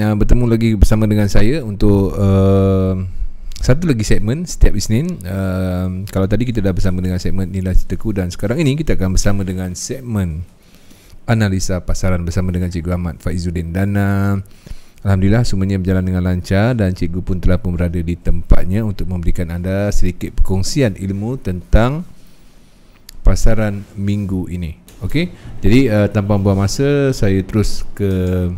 uh, bertemu lagi bersama dengan saya untuk uh, satu lagi segmen setiap Isnin. Uh, kalau tadi kita dah bersama dengan segmen Nilai Citaku dan sekarang ini kita akan bersama dengan segmen Analisa Pasaran bersama dengan Cikgu Ahmad Faizuddin. Dan uh, Alhamdulillah semuanya berjalan dengan lancar dan Cikgu pun telah pun berada di tempatnya untuk memberikan anda sedikit perkongsian ilmu tentang pasaran minggu ini. Okey. Jadi uh, tanpa buang masa, saya terus ke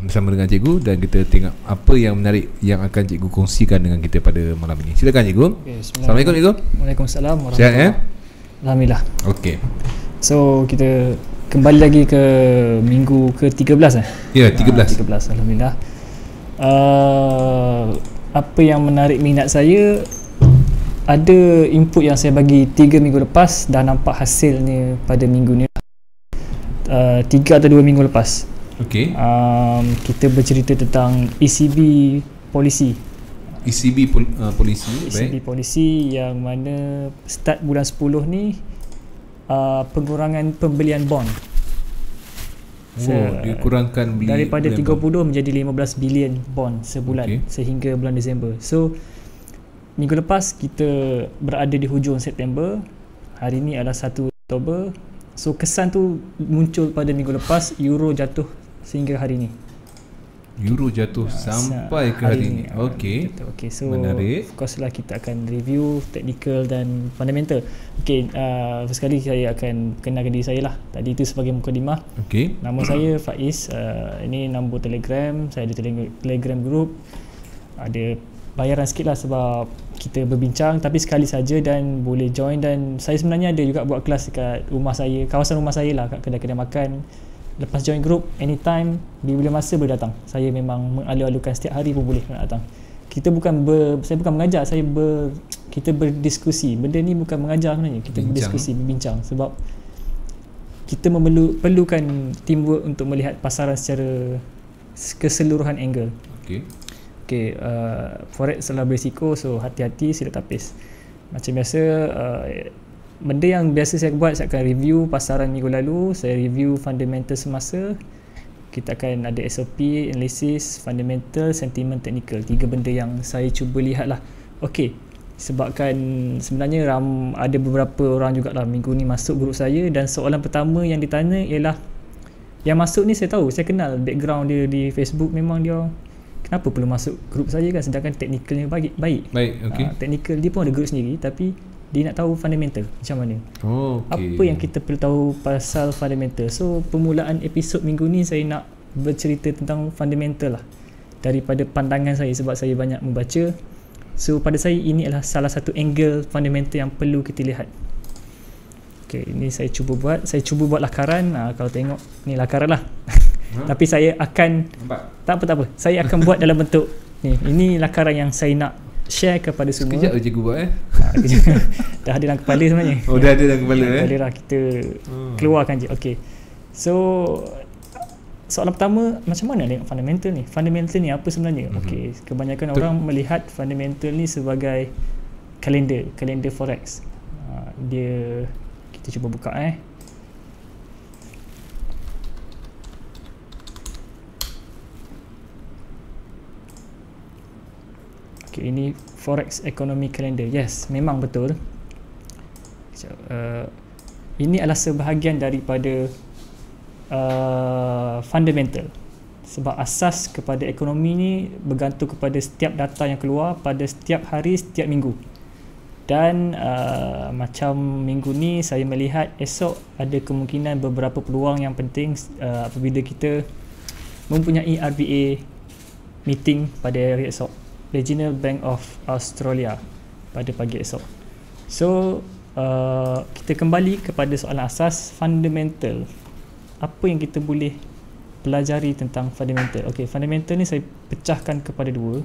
bersama dengan cikgu dan kita tengok apa yang menarik yang akan cikgu kongsikan dengan kita pada malam ini. Silakan cikgu. Okay, Assalamualaikum cikgu. Waalaikumsalam warahmatullahi. Sihat ya? Alhamdulillah. Okey. So kita kembali lagi ke minggu ke-13 eh. Ya, yeah, 13. Ha, 13 alhamdulillah. Uh, apa yang menarik minat saya ada input yang saya bagi 3 minggu lepas dah nampak hasilnya pada minggu ni uh, 3 atau 2 minggu lepas. Okey. Um, kita bercerita tentang ECB polisi. ECB pol- uh, policy. ECB baik. policy yang mana start bulan 10 ni uh, pengurangan pembelian bond. Oh, so, dia beli daripada 30 bond. menjadi 15 bilion bond sebulan okay. sehingga bulan Disember. So minggu lepas kita berada di hujung September. Hari ini adalah 1 Oktober So kesan tu muncul pada minggu lepas euro jatuh sehingga hari ni. Euro jatuh ya, sampai ke hari, hari ni. ni. Okey. Okay, so menarik. Of course lah kita akan review technical dan fundamental. Okey, uh, first sekali saya akan kenalkan diri saya lah. Tadi itu sebagai muka mukadimah. Okey. Nama saya Faiz. Uh, ini nombor Telegram. Saya ada Telegram group. Ada bayaran sikit lah sebab kita berbincang tapi sekali saja dan boleh join dan saya sebenarnya ada juga buat kelas dekat rumah saya kawasan rumah saya lah kat kedai-kedai makan lepas join group anytime bila-bila masa boleh datang saya memang mengalu-alukan setiap hari pun boleh datang kita bukan ber, saya bukan mengajar saya ber kita berdiskusi benda ni bukan mengajar sebenarnya kita bincang. berdiskusi berbincang sebab kita memerlu, perlukan teamwork untuk melihat pasaran secara keseluruhan angle okay okay, uh, forex adalah berisiko so hati-hati sila tapis macam biasa uh, benda yang biasa saya buat saya akan review pasaran minggu lalu saya review fundamental semasa kita akan ada SOP, analysis, fundamental, sentiment, technical tiga benda yang saya cuba lihat lah Okey, sebabkan sebenarnya ram, ada beberapa orang juga lah minggu ni masuk grup saya dan soalan pertama yang ditanya ialah yang masuk ni saya tahu, saya kenal background dia di Facebook memang dia kenapa perlu masuk grup saya kan sedangkan technicalnya baik baik baik ah, okey uh, technical dia pun ada grup sendiri tapi dia nak tahu fundamental macam mana oh okay. apa yang kita perlu tahu pasal fundamental so permulaan episod minggu ni saya nak bercerita tentang fundamental lah daripada pandangan saya sebab saya banyak membaca so pada saya ini adalah salah satu angle fundamental yang perlu kita lihat Okay, ini saya cuba buat. Saya cuba buat lakaran. Uh, kalau tengok, ni lakaran lah. Hmm. Tapi saya akan Nampak. tak apa tak apa. Saya akan buat dalam bentuk ni. Ini lakaran yang saya nak share kepada semua. Sekejap je gua eh. Ha, dah ada dalam kepala sebenarnya. Oh dah ada dalam kepala eh. Kepala lah kita hmm. keluarkan je. Okey. So soalan pertama macam mana tengok fundamental ni? Fundamental ni apa sebenarnya? Mm-hmm. Okey, kebanyakan Ter- orang melihat fundamental ni sebagai kalender, kalender forex. Uh, dia kita cuba buka eh. Okay, ini forex economy calendar. Yes, memang betul. Uh, ini adalah sebahagian daripada uh, fundamental. Sebab asas kepada ekonomi ni bergantung kepada setiap data yang keluar pada setiap hari, setiap minggu. Dan uh, macam minggu ni saya melihat esok ada kemungkinan beberapa peluang yang penting uh, apabila kita mempunyai RBA meeting pada hari esok. Regional Bank of Australia pada pagi esok. So, uh, kita kembali kepada soalan asas fundamental. Apa yang kita boleh pelajari tentang fundamental? Okey, fundamental ni saya pecahkan kepada dua.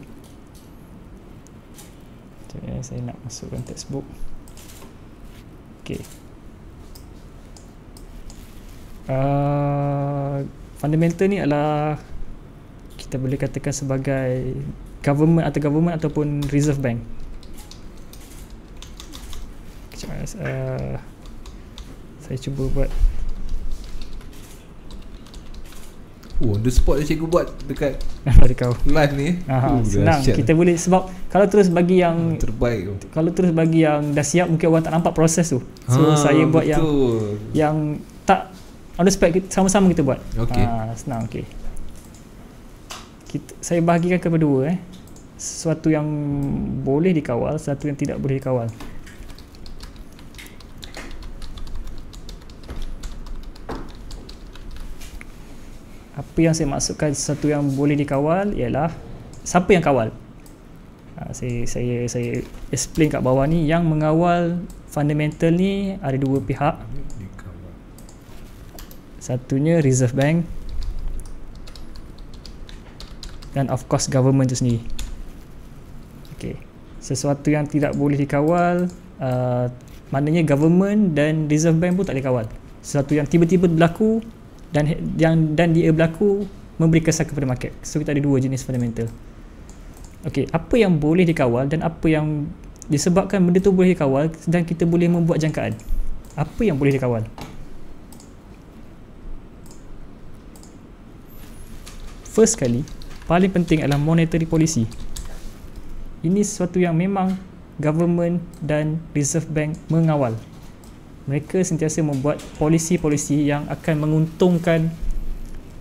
Jadi eh, saya nak masukkan textbook. Okay. Uh, fundamental ni adalah kita boleh katakan sebagai government atau government ataupun reserve bank. Kejap, uh, eh, eh, saya cuba buat. Oh, the spot yang cikgu buat dekat live ni. Eh? Aha, uh, senang. Kita boleh sebab kalau terus bagi yang ah, terbaik tu. Kalau terus bagi yang dah siap mungkin orang tak nampak proses tu. So ha, saya buat betul. yang yang tak on the sama-sama kita buat. Okay. Uh, senang okey. Kita, saya bahagikan kepada dua eh sesuatu yang boleh dikawal, sesuatu yang tidak boleh dikawal. Apa yang saya maksudkan sesuatu yang boleh dikawal ialah siapa yang kawal? Ha, saya saya saya explain kat bawah ni yang mengawal fundamental ni ada dua pihak. Satunya Reserve Bank dan of course government tu sendiri sesuatu yang tidak boleh dikawal uh, maknanya government dan reserve bank pun tak dikawal sesuatu yang tiba-tiba berlaku dan yang dan dia berlaku memberi kesan kepada market so kita ada dua jenis fundamental Okey, apa yang boleh dikawal dan apa yang disebabkan benda tu boleh dikawal dan kita boleh membuat jangkaan apa yang boleh dikawal first kali, paling penting adalah monetary policy ini sesuatu yang memang government dan reserve bank mengawal mereka sentiasa membuat polisi-polisi yang akan menguntungkan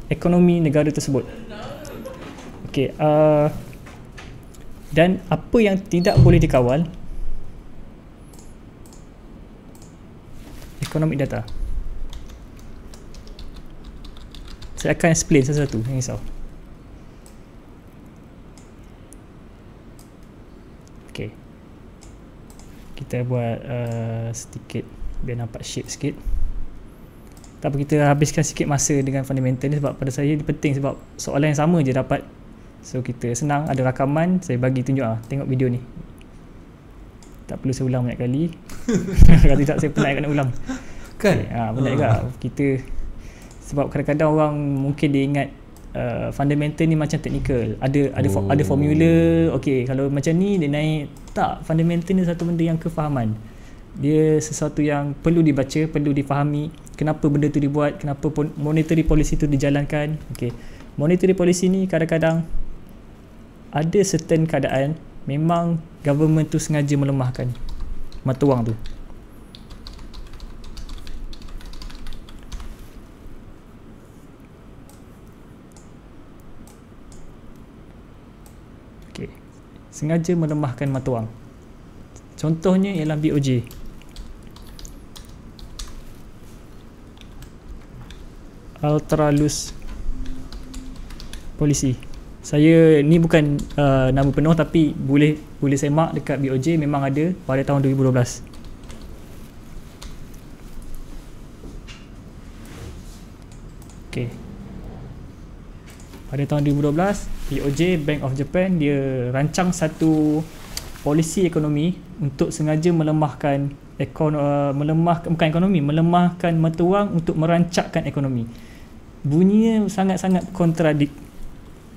ekonomi negara tersebut okay, uh, dan apa yang tidak boleh dikawal economic data saya akan explain satu-satu, jangan risau -satu. kita buat uh, sedikit biar nampak shape sikit tak apa kita habiskan sikit masa dengan fundamental ni sebab pada saya ni penting sebab soalan yang sama je dapat so kita senang ada rakaman saya bagi tunjuk ah tengok video ni tak perlu saya ulang banyak kali kalau tidak saya penat nak ulang kan okay, eh, ah, ha, benar uh. juga ah. kita sebab kadang-kadang orang mungkin dia ingat uh, fundamental ni macam technical ada ada oh. ada formula okey kalau macam ni dia naik tak fundamental ni satu benda yang kefahaman dia sesuatu yang perlu dibaca perlu difahami kenapa benda tu dibuat kenapa monetary policy tu dijalankan okey monetary policy ni kadang-kadang ada certain keadaan memang government tu sengaja melemahkan mata wang tu sengaja melemahkan mata wang contohnya ialah BOJ Ultra Loose Polisi. saya ni bukan uh, nama penuh tapi boleh boleh semak dekat BOJ memang ada pada tahun pada tahun 2012 BOJ Bank of Japan dia rancang satu polisi ekonomi untuk sengaja melemahkan ekono uh, melemahkan bukan ekonomi melemahkan mata wang untuk merancakkan ekonomi bunyinya sangat-sangat kontradik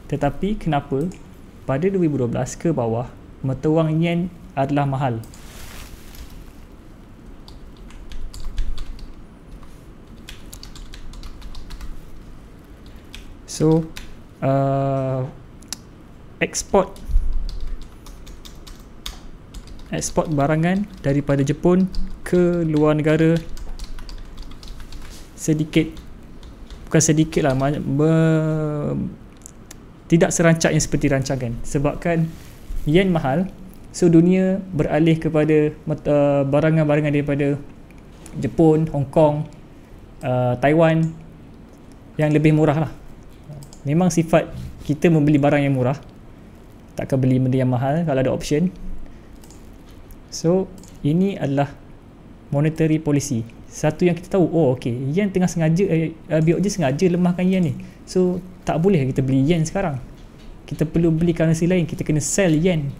tetapi kenapa pada 2012 ke bawah mata wang yen adalah mahal so uh, export export barangan daripada Jepun ke luar negara sedikit bukan sedikit lah tidak serancak yang seperti rancangan sebabkan yen mahal so dunia beralih kepada uh, barangan-barangan daripada Jepun, Hong Kong, uh, Taiwan yang lebih murah lah memang sifat kita membeli barang yang murah takkan beli benda yang mahal eh, kalau ada option so ini adalah monetary policy satu yang kita tahu oh ok yen tengah sengaja eh, eh BOJ sengaja lemahkan yen ni so tak boleh kita beli yen sekarang kita perlu beli currency lain kita kena sell yen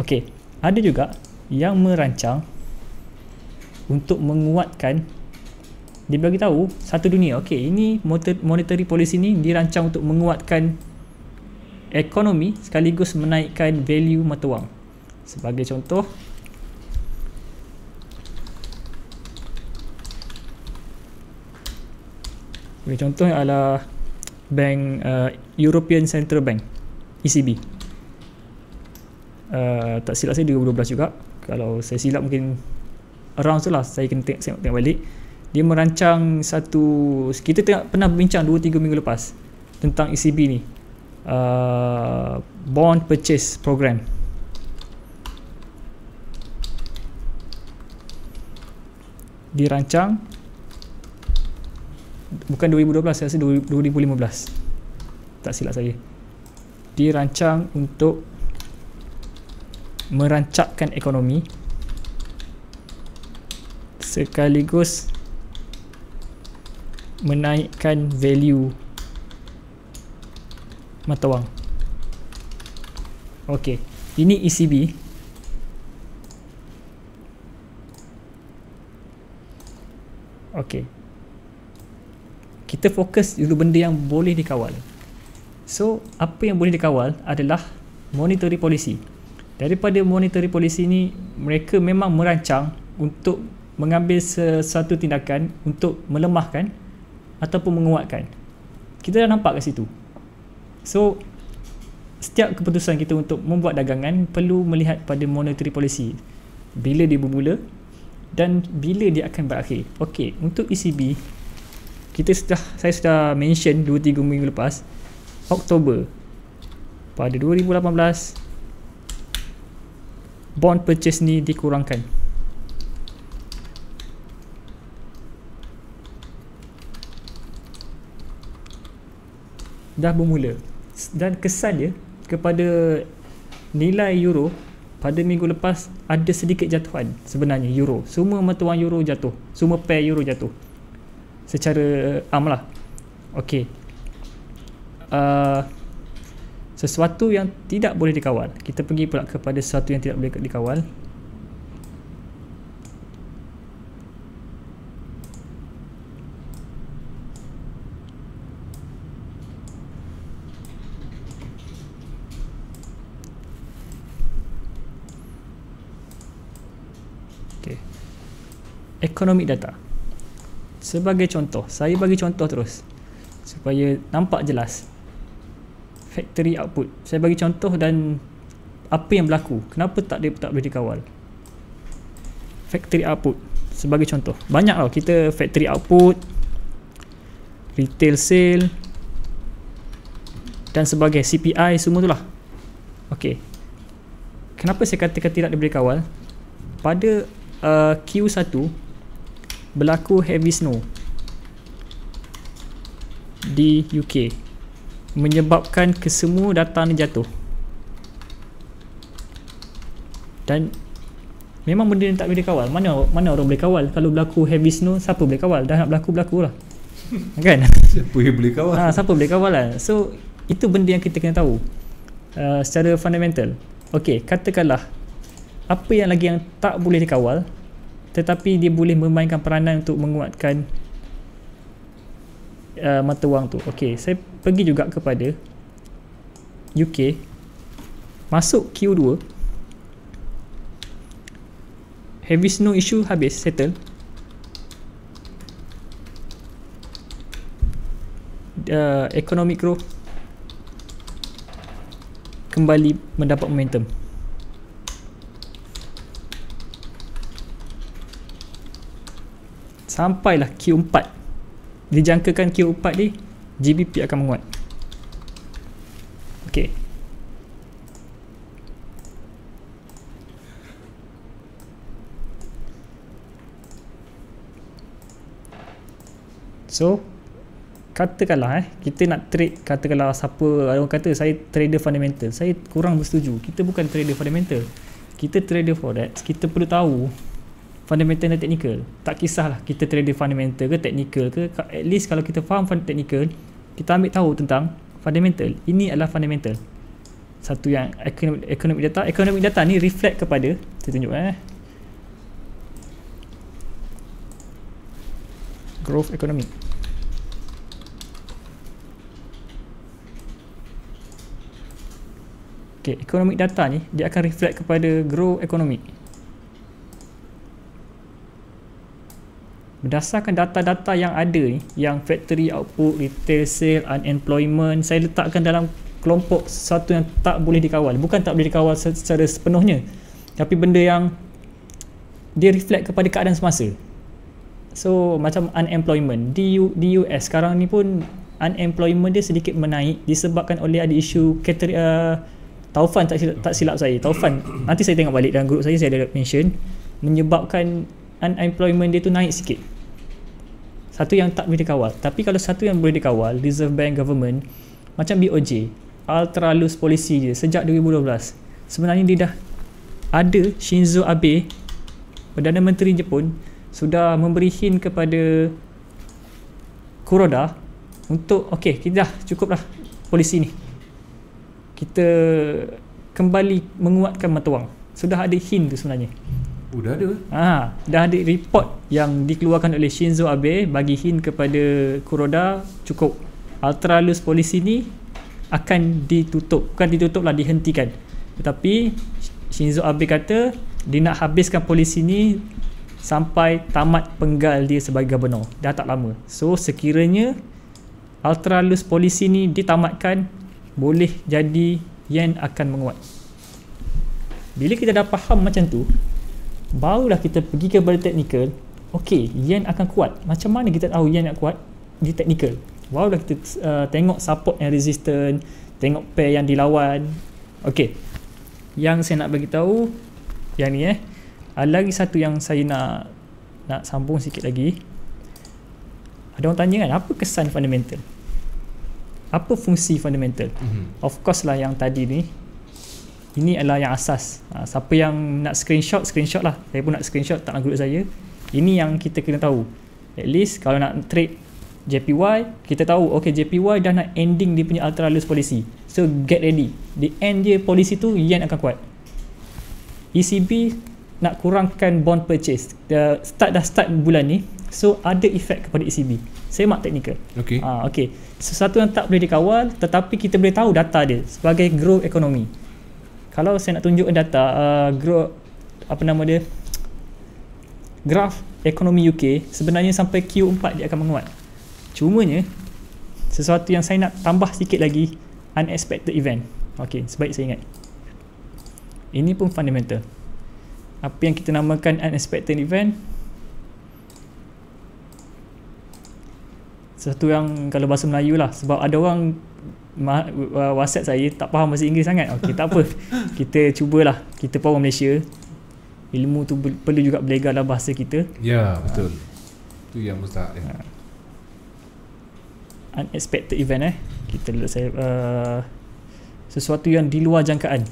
ok ada juga yang merancang untuk menguatkan dia bagi tahu satu dunia okey ini monetary policy ni dirancang untuk menguatkan ekonomi sekaligus menaikkan value mata wang sebagai contoh Okay, contoh adalah bank uh, European Central Bank ECB uh, tak silap saya 2012 juga kalau saya silap mungkin around tu lah saya kena tengok, tengok balik dia merancang satu kita tengah, pernah bincang 2 3 minggu lepas tentang ECB ni uh, bond purchase program dirancang bukan 2012 saya rasa 2015 tak silap saya dirancang untuk merancakkan ekonomi sekaligus menaikkan value mata wang ok ini ECB ok kita fokus dulu benda yang boleh dikawal so apa yang boleh dikawal adalah monetary policy daripada monetary policy ni mereka memang merancang untuk mengambil sesuatu tindakan untuk melemahkan ataupun menguatkan kita dah nampak kat situ so setiap keputusan kita untuk membuat dagangan perlu melihat pada monetary policy bila dia bermula dan bila dia akan berakhir Okey, untuk ECB kita sudah saya sudah mention 2 3 minggu lepas Oktober pada 2018 bond purchase ni dikurangkan dah bermula dan kesan dia kepada nilai euro pada minggu lepas ada sedikit jatuhan sebenarnya euro semua mata wang euro jatuh semua pair euro jatuh secara eh, am lah ok uh, ah, sesuatu yang tidak boleh dikawal kita pergi pula kepada sesuatu yang tidak boleh dikawal economic data. Sebagai contoh, saya bagi contoh terus supaya nampak jelas factory output. Saya bagi contoh dan apa yang berlaku? Kenapa tak dia tak boleh dikawal? Factory output sebagai contoh. banyaklah kita factory output, retail sale dan sebagai CPI semua tu lah. Okay. Kenapa saya kata katakan tidak diberi kawal? Pada uh, Q1, berlaku heavy snow di UK menyebabkan kesemua datang ni jatuh dan memang benda ni tak boleh kawal mana mana orang boleh kawal kalau berlaku heavy snow siapa boleh kawal dah nak berlaku berlaku lah kan siapa yang boleh kawal ha, siapa boleh kawal lah so itu benda yang kita kena tahu uh, secara fundamental ok katakanlah apa yang lagi yang tak boleh dikawal tetapi dia boleh memainkan peranan untuk menguatkan uh, mata wang tu ok saya pergi juga kepada UK masuk Q2 heavy snow issue habis settle Uh, economic growth kembali mendapat momentum sampailah Q4 dijangkakan Q4 ni GBP akan menguat ok so katakanlah eh kita nak trade katakanlah siapa ada orang kata saya trader fundamental saya kurang bersetuju kita bukan trader fundamental kita trader forex kita perlu tahu fundamental dan technical tak kisahlah kita trader fundamental ke technical ke at least kalau kita faham fund technical kita ambil tahu tentang fundamental ini adalah fundamental satu yang economic, economic data economic data ni reflect kepada saya tunjuk eh growth economy Okay, economic data ni dia akan reflect kepada grow economy. berdasarkan data-data yang ada ni yang factory output, retail sale, unemployment saya letakkan dalam kelompok sesuatu yang tak boleh dikawal bukan tak boleh dikawal secara sepenuhnya tapi benda yang dia reflect kepada keadaan semasa so macam unemployment di, U, di US sekarang ni pun unemployment dia sedikit menaik disebabkan oleh ada isu kater, uh, Taufan tak silap, tak silap saya Taufan nanti saya tengok balik dalam grup saya saya ada mention menyebabkan unemployment dia tu naik sikit satu yang tak boleh dikawal tapi kalau satu yang boleh dikawal Reserve Bank Government macam BOJ ultra loose policy je sejak 2012 sebenarnya dia dah ada Shinzo Abe Perdana Menteri Jepun sudah memberi hint kepada Kuroda untuk okey kita dah cukup lah polisi ni kita kembali menguatkan mata wang sudah ada hint tu sebenarnya Oh, dah ada. Ah, ha, dah ada report yang dikeluarkan oleh Shinzo Abe bagi hint kepada Kuroda cukup. Ultra loose policy ni akan ditutup. Bukan ditutup lah, dihentikan. Tetapi Shinzo Abe kata dia nak habiskan polisi ni sampai tamat penggal dia sebagai gubernur. Dah tak lama. So sekiranya ultra loose policy ni ditamatkan boleh jadi yen akan menguat. Bila kita dah faham macam tu, barulah kita pergi ke kepada teknikal okey yen akan kuat macam mana kita tahu yen nak kuat di teknikal barulah kita uh, tengok support and resistance tengok pair yang dilawan okey yang saya nak bagi tahu yang ni eh uh, lagi satu yang saya nak nak sambung sikit lagi ada orang tanya kan apa kesan fundamental apa fungsi fundamental mm-hmm. of course lah yang tadi ni ini adalah yang asas ha, siapa yang nak screenshot screenshot lah saya pun nak screenshot tak nak saya ini yang kita kena tahu at least kalau nak trade JPY kita tahu okay JPY dah nak ending dia punya ultra loose policy so get ready the end dia policy tu yen akan kuat ECB nak kurangkan bond purchase the start dah start bulan ni so ada effect kepada ECB saya mak teknikal. okay. Ha, okay sesuatu yang tak boleh dikawal tetapi kita boleh tahu data dia sebagai growth ekonomi kalau saya nak tunjuk data uh, growth apa nama dia graf ekonomi UK sebenarnya sampai Q4 dia akan menguat cumanya sesuatu yang saya nak tambah sikit lagi unexpected event ok sebaik saya ingat ini pun fundamental apa yang kita namakan unexpected event sesuatu yang kalau bahasa Melayu lah sebab ada orang ma- uh, WhatsApp saya tak faham bahasa Inggeris sangat. Okey, tak apa. Kita cubalah. Kita pun Malaysia. Ilmu tu perlu juga belajar dalam bahasa kita. Ya, betul. Ha. Tu yang mustahak dia. Ya. Ha. Uh, unexpected event eh. Kita lihat saya uh, sesuatu yang di luar jangkaan.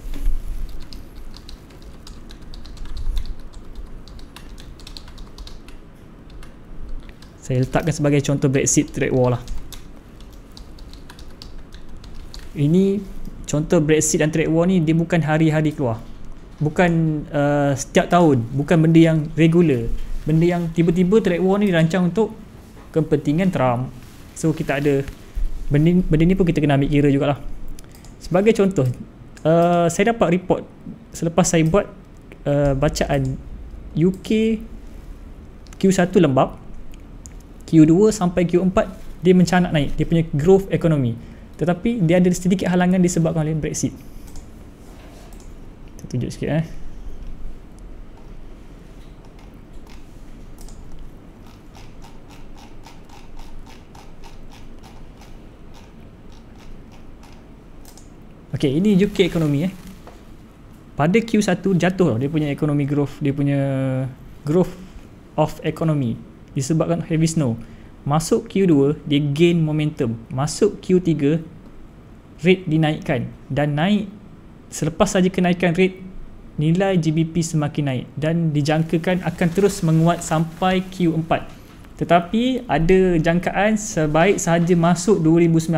Saya letakkan sebagai contoh Brexit trade war lah ini contoh Brexit dan trade war ni dia bukan hari-hari keluar bukan uh, setiap tahun bukan benda yang regular benda yang tiba-tiba trade war ni dirancang untuk kepentingan Trump so kita ada benda, benda ni pun kita kena ambil kira jugalah sebagai contoh uh, saya dapat report selepas saya buat uh, bacaan UK Q1 lembab Q2 sampai Q4 dia mencanak naik dia punya growth ekonomi tetapi dia ada sedikit halangan disebabkan oleh Brexit kita tunjuk sikit eh Okey, ini UK ekonomi eh. Pada Q1 jatuh dia punya ekonomi growth, dia punya growth of economy disebabkan heavy snow. Masuk Q2 dia gain momentum. Masuk Q3 rate dinaikkan dan naik selepas saja kenaikan rate nilai GBP semakin naik dan dijangkakan akan terus menguat sampai Q4. Tetapi ada jangkaan sebaik sahaja masuk 2019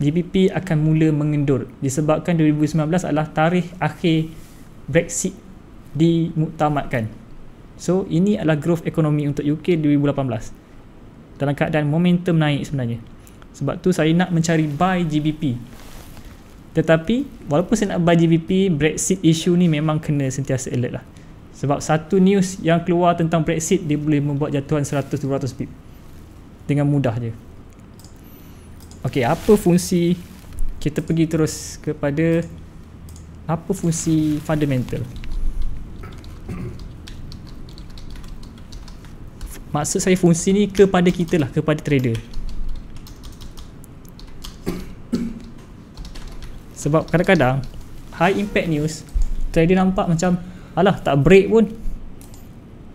GBP akan mula mengendur disebabkan 2019 adalah tarikh akhir Brexit dimuktamadkan. So ini adalah growth ekonomi untuk UK 2018 dalam keadaan momentum naik sebenarnya sebab tu saya nak mencari buy GBP tetapi walaupun saya nak buy GBP Brexit issue ni memang kena sentiasa alert lah sebab satu news yang keluar tentang Brexit dia boleh membuat jatuhan 100-200 pip dengan mudah je ok apa fungsi kita pergi terus kepada apa fungsi fundamental maksud saya fungsi ni kepada kita lah kepada trader sebab kadang-kadang high impact news trader nampak macam alah tak break pun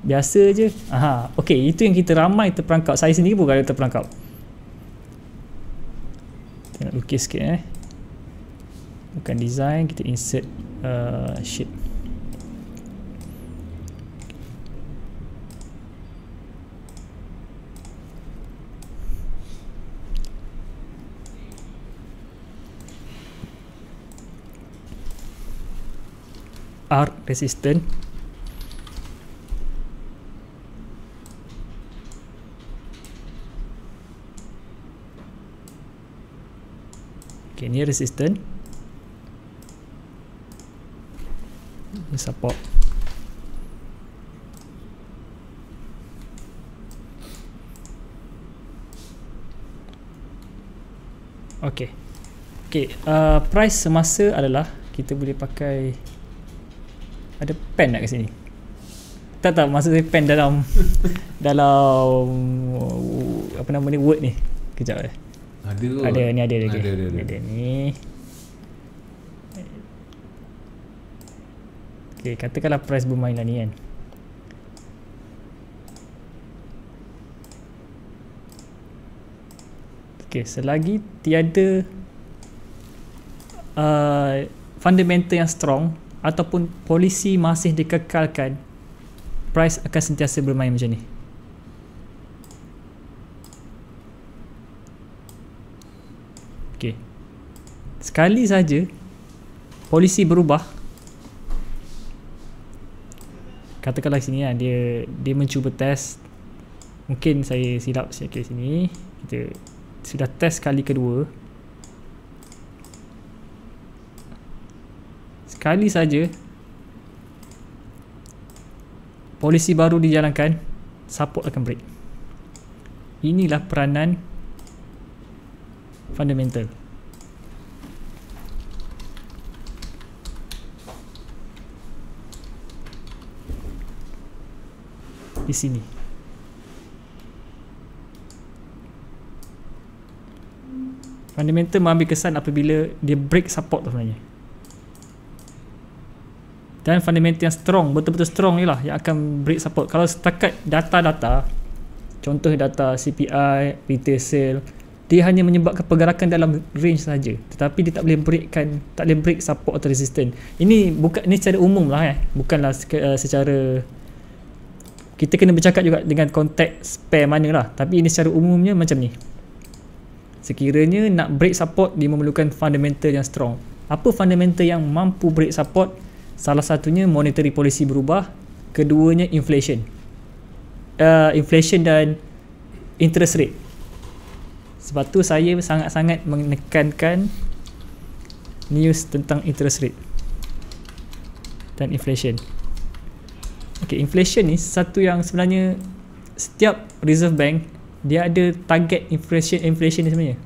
biasa je aha ok itu yang kita ramai terperangkap saya sendiri pun kadang terperangkap kita nak lukis sikit eh bukan design kita insert uh, shape R resistance ok ni resistance ni support ok ok uh, price semasa adalah kita boleh pakai ada pen nak kat sini? Tak tak, maksud saya pen dalam Dalam Apa nama ni, word ni Kejap eh Ada Ada, ni ada lagi Ada, ada, ada. ada ni Okay, katakanlah price bermain lah ni kan Okay, selagi tiada uh, fundamental yang strong ataupun polisi masih dikekalkan price akan sentiasa bermain macam ni ok sekali saja polisi berubah katakanlah sini lah dia dia mencuba test mungkin saya silap sikit sini kita sudah test kali kedua sekali saja polisi baru dijalankan support akan break inilah peranan fundamental di sini fundamental mengambil kesan apabila dia break support sebenarnya dan fundamental yang strong betul-betul strong ni lah yang akan break support kalau setakat data-data contoh data CPI retail sale dia hanya menyebabkan pergerakan dalam range saja tetapi dia tak boleh breakkan tak boleh break support atau resistance ini bukan ni secara umum lah eh bukanlah eh, secara kita kena bercakap juga dengan konteks spare mana lah tapi ini secara umumnya macam ni sekiranya nak break support dia memerlukan fundamental yang strong apa fundamental yang mampu break support Salah satunya monetary policy berubah, keduanya inflation. Uh, inflation dan interest rate. Sebab tu saya sangat-sangat menekankan news tentang interest rate dan inflation. Okay, inflation ni satu yang sebenarnya setiap reserve bank dia ada target inflation inflation ni sebenarnya.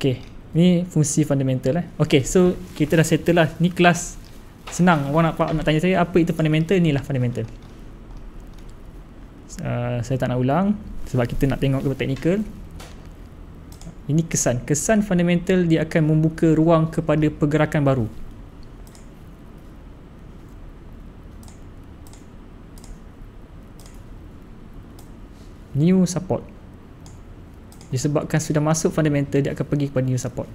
Okay, Ni fungsi fundamental eh. Okay, so kita dah settle lah. Ni kelas senang. Orang nak, nak tanya saya apa itu fundamental? Ni lah fundamental. Uh, saya tak nak ulang sebab kita nak tengok kepada technical. Ini kesan. Kesan fundamental dia akan membuka ruang kepada pergerakan baru. New support disebabkan sudah masuk fundamental dia akan pergi kepada new support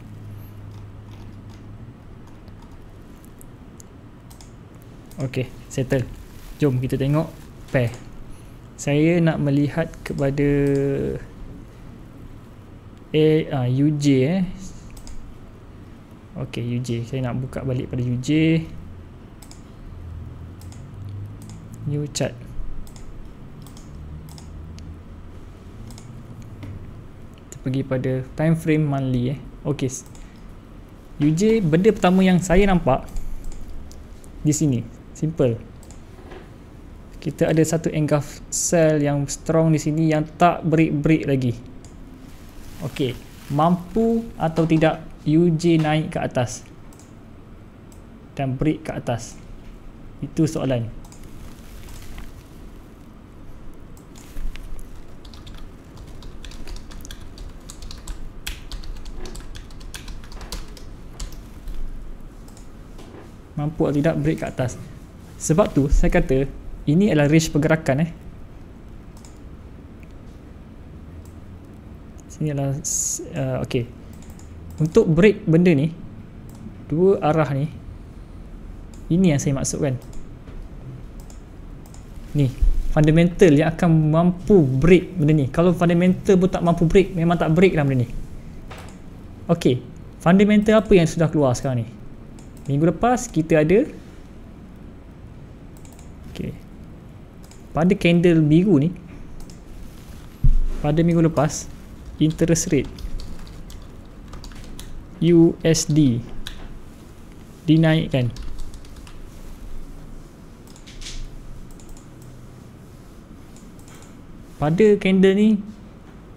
ok settle jom kita tengok pair saya nak melihat kepada A, ah, UJ eh ok UJ saya nak buka balik pada UJ new chart pergi pada time frame monthly eh. Okay. UJ benda pertama yang saya nampak di sini. Simple. Kita ada satu engulf cell yang strong di sini yang tak break-break lagi. Okay. Mampu atau tidak UJ naik ke atas dan break ke atas. Itu soalan. mampu atau tidak break ke atas sebab tu saya kata ini adalah range pergerakan eh sini adalah uh, ok untuk break benda ni dua arah ni ini yang saya maksudkan ni fundamental yang akan mampu break benda ni kalau fundamental pun tak mampu break memang tak break lah benda ni ok fundamental apa yang sudah keluar sekarang ni minggu lepas kita ada okay. pada candle biru ni pada minggu lepas interest rate USD dinaikkan pada candle ni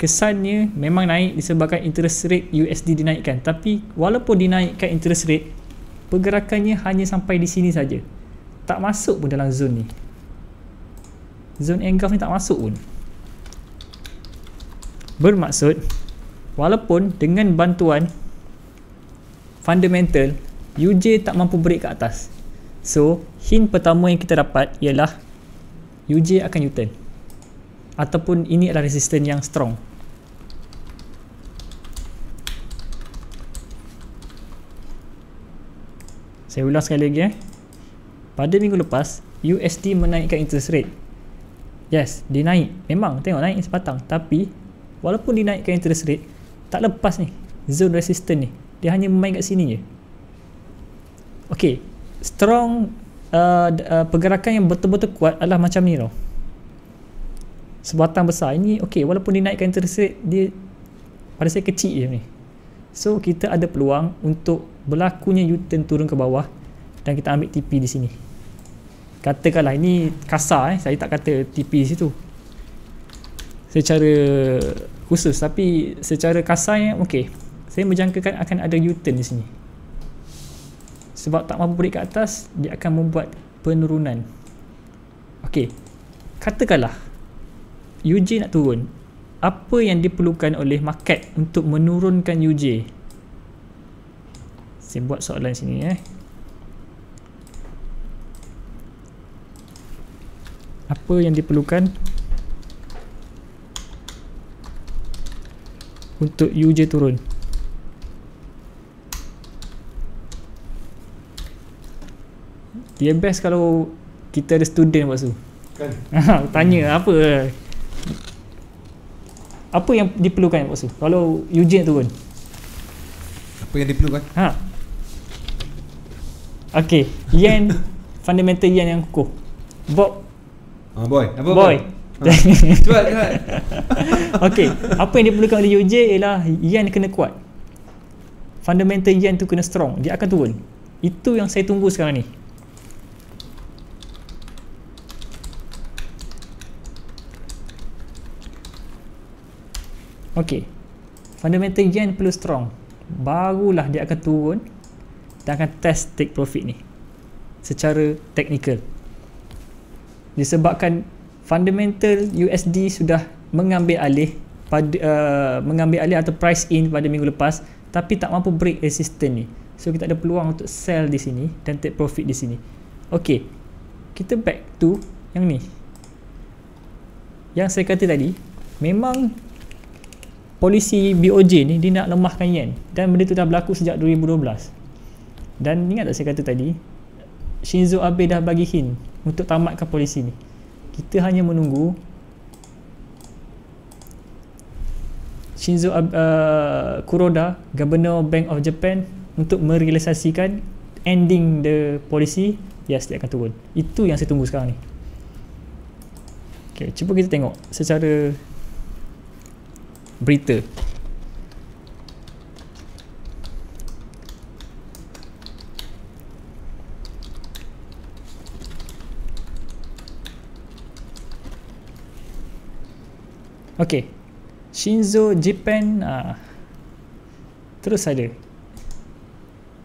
kesannya memang naik disebabkan interest rate USD dinaikkan tapi walaupun dinaikkan interest rate pergerakannya hanya sampai di sini saja. Tak masuk pun dalam zone ni. Zone engulf ni tak masuk pun. Bermaksud walaupun dengan bantuan fundamental UJ tak mampu break ke atas. So, hint pertama yang kita dapat ialah UJ akan U-turn ataupun ini adalah resistance yang strong Saya ulang sekali lagi eh. Pada minggu lepas, USD menaikkan interest rate. Yes, dia naik. Memang tengok naik sepatang. Tapi, walaupun dia naikkan interest rate, tak lepas ni. Zone resistance ni. Dia hanya main kat sini je. Okay. Strong uh, uh, pergerakan yang betul-betul kuat adalah macam ni tau. Sebatang besar. Ini okay. Walaupun dia naikkan interest rate, dia pada saya kecil je ni. So, kita ada peluang untuk berlakunya U-turn turun ke bawah dan kita ambil TP di sini katakanlah ini kasar eh saya tak kata TP di situ secara khusus tapi secara kasar yang eh, okey saya menjangkakan akan ada U-turn di sini sebab tak mampu break ke atas dia akan membuat penurunan okey katakanlah UJ nak turun apa yang diperlukan oleh market untuk menurunkan UJ saya buat soalan sini eh. Apa yang diperlukan untuk user turun? Dia best kalau kita ada student waktu tu. Kan? Tanya hmm. apa? Apa yang diperlukan waktu tu? Kalau Eugene turun. Apa yang diperlukan? Ha. Okay Yen Fundamental yen yang kukuh Bob uh, Boy Apa Boy, boy. Ah. Cepat, cepat. Okey, apa yang diperlukan oleh UJ ialah yen kena kuat. Fundamental yen tu kena strong, dia akan turun. Itu yang saya tunggu sekarang ni. Okay, Fundamental yen perlu strong. Barulah dia akan turun kita akan test take profit ni secara technical disebabkan fundamental USD sudah mengambil alih pada uh, mengambil alih atau price in pada minggu lepas tapi tak mampu break resistance ni so kita ada peluang untuk sell di sini dan take profit di sini Okey, kita back to yang ni yang saya kata tadi memang polisi BOJ ni dia nak lemahkan yen dan benda tu dah berlaku sejak 2012 dan ingat tak saya kata tadi Shinzo Abe dah bagi hint untuk tamatkan polisi ni kita hanya menunggu Shinzo uh, Kuroda Governor Bank of Japan untuk merealisasikan ending the policy yes dia akan turun itu yang saya tunggu sekarang ni Okay, cuba kita tengok secara berita Okay Shinzo Japan uh, Terus ada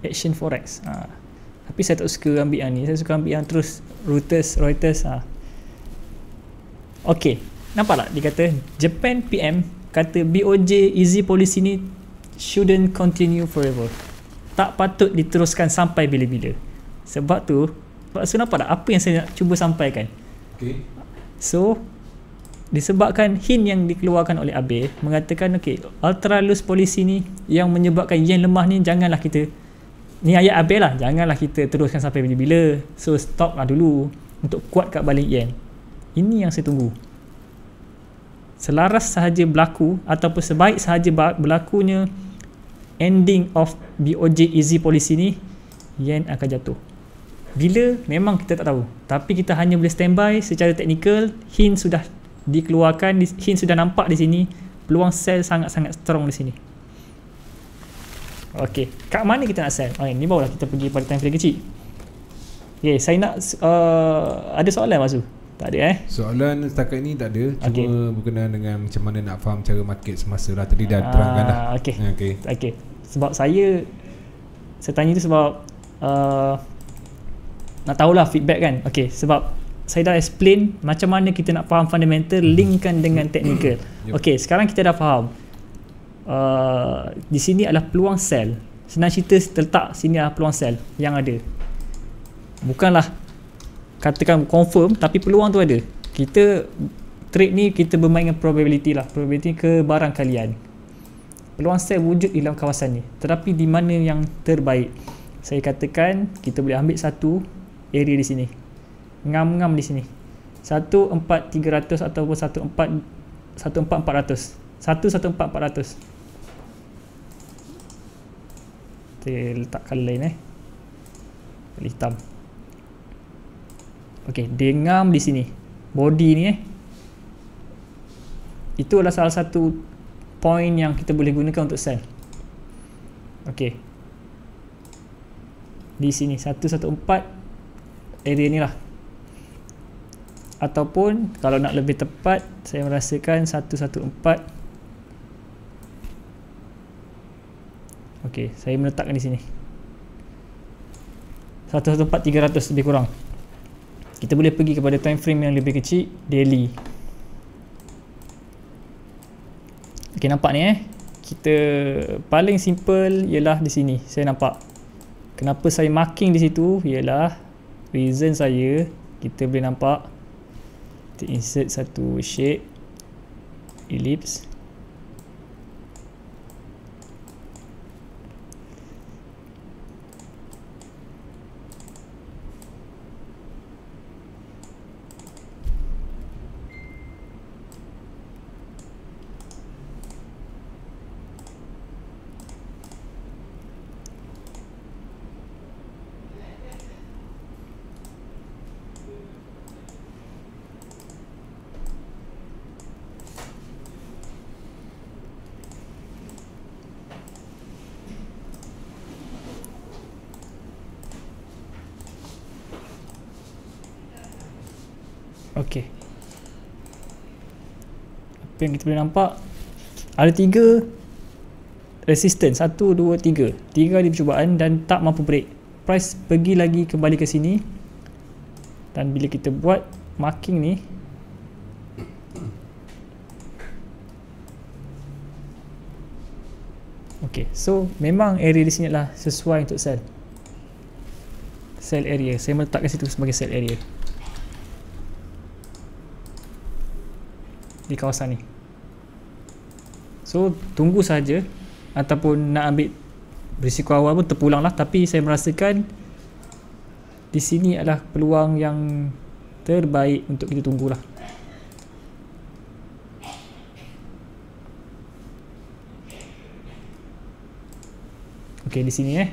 Action Forex uh, Tapi saya tak suka ambil yang ni Saya suka ambil yang terus Reuters, Reuters uh. Okay Nampak tak dia kata Japan PM Kata BOJ Easy Policy ni Shouldn't continue forever Tak patut diteruskan sampai bila-bila Sebab tu Sebab tu nampak tak apa yang saya nak cuba sampaikan Okay So disebabkan hint yang dikeluarkan oleh Abe mengatakan okey ultra loose policy ni yang menyebabkan yen lemah ni janganlah kita ni ayat Abe lah janganlah kita teruskan sampai bila-bila so stop lah dulu untuk kuat kat balik yen ini yang saya tunggu selaras sahaja berlaku ataupun sebaik sahaja berlakunya ending of BOJ easy policy ni yen akan jatuh bila memang kita tak tahu tapi kita hanya boleh standby secara teknikal hint sudah dikeluarkan hin sudah nampak di sini peluang sell sangat-sangat strong di sini Okey, kat mana kita nak sell? Okay, ni barulah kita pergi pada time frame kecil Okay, saya nak uh, ada soalan masuk. Tak ada eh? Soalan setakat ni tak ada Cuma okay. berkenaan dengan macam mana nak faham cara market semasa lah Tadi dah terangkan dah ah, Okey, ya, okay. okay. sebab saya Saya tanya tu sebab uh, Nak tahulah feedback kan Okey, sebab saya dah explain macam mana kita nak faham fundamental hmm. linkkan dengan hmm. technical. Hmm. Okey, sekarang kita dah faham. Uh, di sini adalah peluang sell. Senang cerita terletak sini adalah peluang sell yang ada. Bukanlah katakan confirm tapi peluang tu ada. Kita trade ni kita bermain dengan probability lah. Probability ke barang kalian. Peluang sell wujud di dalam kawasan ni. Tetapi di mana yang terbaik? Saya katakan kita boleh ambil satu area di sini ngam-ngam di sini 14300 ataupun 14400 14400 kita letak colour lain eh colour hitam ok dia di sini body ni eh itu adalah salah satu point yang kita boleh gunakan untuk sell ok di sini 114 area ni lah ataupun kalau nak lebih tepat saya merasakan 114 ok saya meletakkan di sini 114-300 lebih kurang kita boleh pergi kepada time frame yang lebih kecil daily ok nampak ni eh kita paling simple ialah di sini saya nampak kenapa saya marking di situ ialah reason saya kita boleh nampak kita insert satu shape ellipse Okey. Apa yang kita boleh nampak ada tiga resistance. Satu, dua, tiga. Tiga kali percubaan dan tak mampu break. Price pergi lagi kembali ke sini. Dan bila kita buat marking ni okey, so memang area di sini adalah sesuai untuk sell Sell area, saya meletakkan situ sebagai sell area di kawasan ni so tunggu saja ataupun nak ambil risiko awal pun terpulang lah tapi saya merasakan di sini adalah peluang yang terbaik untuk kita tunggulah ok di sini eh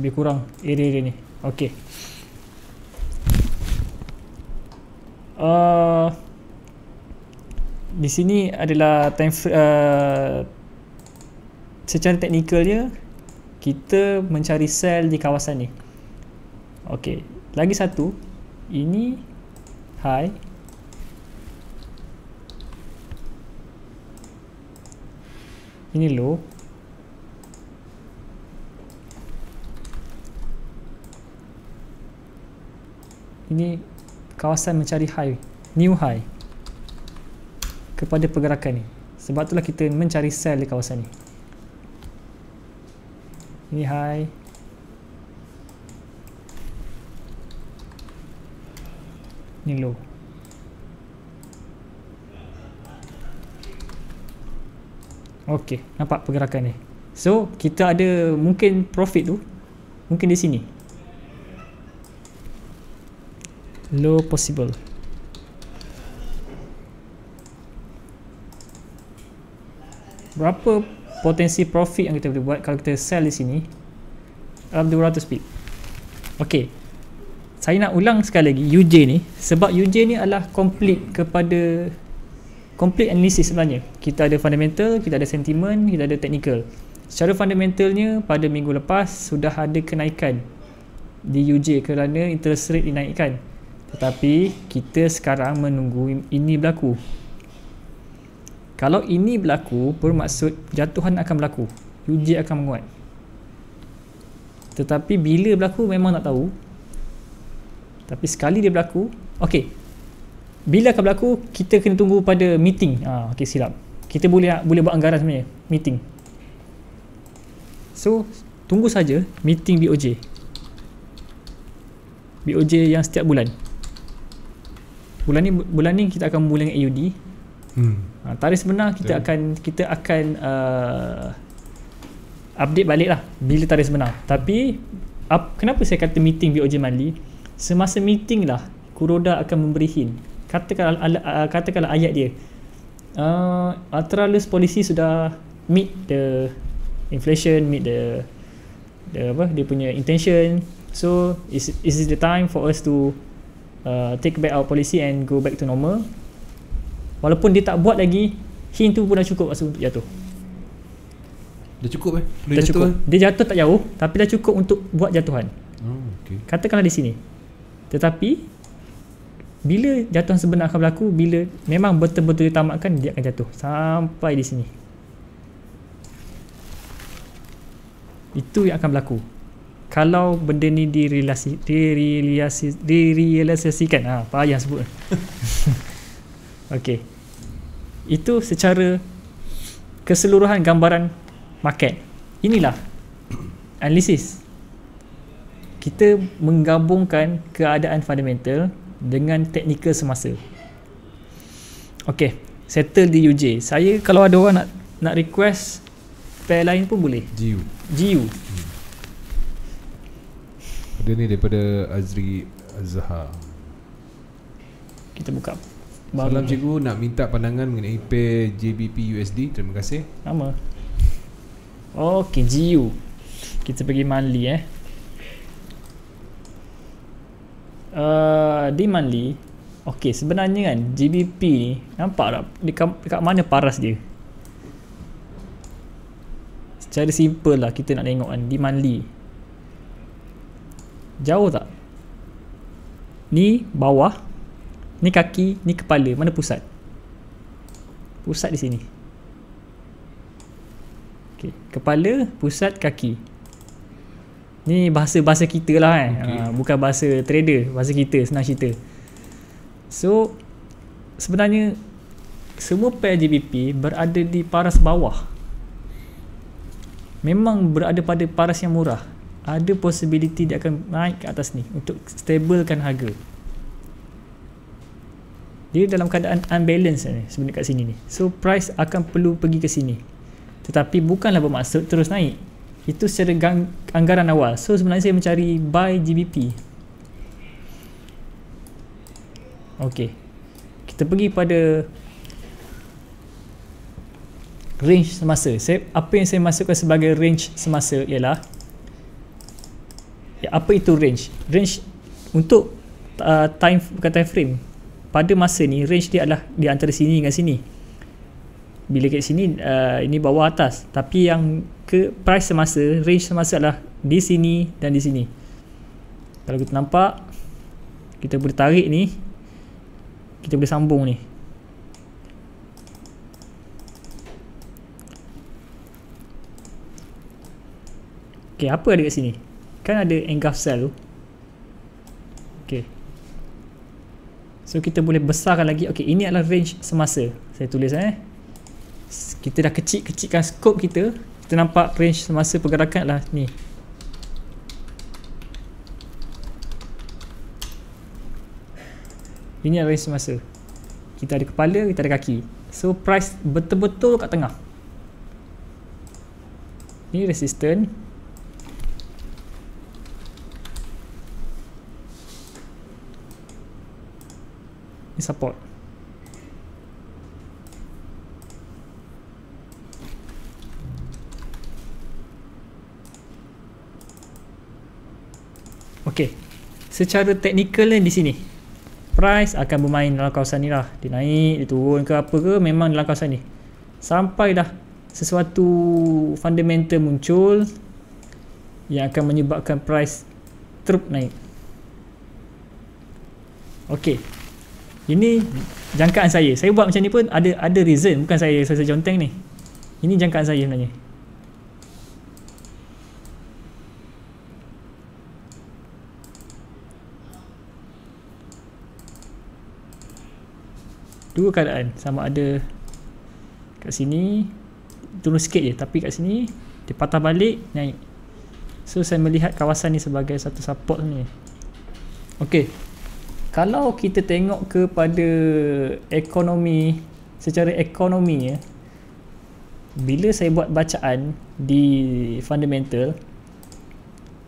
lebih kurang area-area ni ok aa uh, di sini adalah time uh, secara teknikalnya kita mencari sel di kawasan ni ok lagi satu ini high ini low ini kawasan mencari high new high kepada pergerakan ni sebab itulah kita mencari sel di kawasan ni ini high ini low ok nampak pergerakan ni so kita ada mungkin profit tu mungkin di sini low possible berapa potensi profit yang kita boleh buat kalau kita sell di sini dalam 200 pip ok saya nak ulang sekali lagi UJ ni sebab UJ ni adalah complete kepada complete analysis sebenarnya kita ada fundamental, kita ada sentiment, kita ada technical secara fundamentalnya pada minggu lepas sudah ada kenaikan di UJ kerana interest rate dinaikkan tetapi kita sekarang menunggu ini berlaku kalau ini berlaku, bermaksud jatuhan akan berlaku. UJ akan menguat. Tetapi bila berlaku memang tak tahu. Tapi sekali dia berlaku, okey. Bila akan berlaku, kita kena tunggu pada meeting. ha, okey silap. Kita boleh boleh buat anggaran sebenarnya, meeting. So, tunggu saja meeting BOJ. BOJ yang setiap bulan. Bulan ni bulan ni kita akan mula dengan AUD. Hmm uh, tarikh sebenar kita akan kita akan uh, update balik lah bila tarikh sebenar tapi ap, kenapa saya kata meeting BOJ Mali semasa meeting lah Kuroda akan memberi hint katakan al, uh, katakan ayat dia uh, Ultralus policy sudah meet the inflation meet the the apa dia punya intention so is is the time for us to uh, take back our policy and go back to normal Walaupun dia tak buat lagi Hint tu pun dah cukup Masa jatuh Dah cukup eh Dah jatuh cukup eh? kan? Dia jatuh tak jauh Tapi dah cukup untuk Buat jatuhan oh, okay. Katakanlah di sini Tetapi Bila jatuhan sebenar akan berlaku Bila memang betul-betul ditamatkan Dia akan jatuh Sampai di sini Itu yang akan berlaku kalau benda ni direlasi direlasi direlasikan ah payah sebut okey itu secara keseluruhan gambaran market inilah analisis kita menggabungkan keadaan fundamental dengan teknikal semasa Okay, settle di UJ saya kalau ada orang nak nak request pair lain pun boleh GU GU hmm. ada ni daripada Azri Azhar kita buka Baru. Salam cikgu nak minta pandangan mengenai pair JBP USD. Terima kasih. Nama. Okey, GU. Kita pergi Manly eh. Uh, di Manly Okay sebenarnya kan GBP ni Nampak tak dekat, dekat mana paras dia Secara simple lah Kita nak tengok kan Di Manly Jauh tak Ni bawah Ni kaki, ni kepala. Mana pusat? Pusat di sini. Okey, Kepala, pusat, kaki. Ni bahasa-bahasa kita lah kan. Okay. Ha, ah, bukan bahasa trader. Bahasa kita, senang cerita. So, sebenarnya semua pair GBP berada di paras bawah. Memang berada pada paras yang murah. Ada possibility dia akan naik ke atas ni untuk stabilkan harga dia dalam keadaan unbalanced ni sebenarnya kat sini ni so price akan perlu pergi ke sini tetapi bukanlah bermaksud terus naik itu secara anggaran awal so sebenarnya saya mencari buy GBP ok kita pergi pada range semasa saya, apa yang saya masukkan sebagai range semasa ialah ya, apa itu range range untuk uh, time kata frame pada masa ni range dia adalah di antara sini dengan sini bila kat sini uh, ini bawah atas tapi yang ke price semasa range semasa adalah di sini dan di sini kalau kita nampak kita boleh tarik ni kita boleh sambung ni ok apa ada kat sini kan ada engulf cell tu ok So kita boleh besarkan lagi. Okey, ini adalah range semasa. Saya tulis eh. Kita dah kecil-kecilkan scope kita. Kita nampak range semasa pergerakan lah ni. Ini adalah range semasa. Kita ada kepala, kita ada kaki. So price betul-betul kat tengah. Ini resistance. in support. Okay, secara teknikal ni di sini price akan bermain dalam kawasan ni lah dia naik, dia turun ke apa ke memang dalam kawasan ni sampai dah sesuatu fundamental muncul yang akan menyebabkan price terup naik Okay, ini jangkaan saya saya buat macam ni pun ada ada reason bukan saya saya jonteng ni ini jangkaan saya sebenarnya dua keadaan sama ada kat sini turun sikit je tapi kat sini dia patah balik naik so saya melihat kawasan ni sebagai satu support ni Okey kalau kita tengok kepada ekonomi secara ekonomi ya, bila saya buat bacaan di fundamental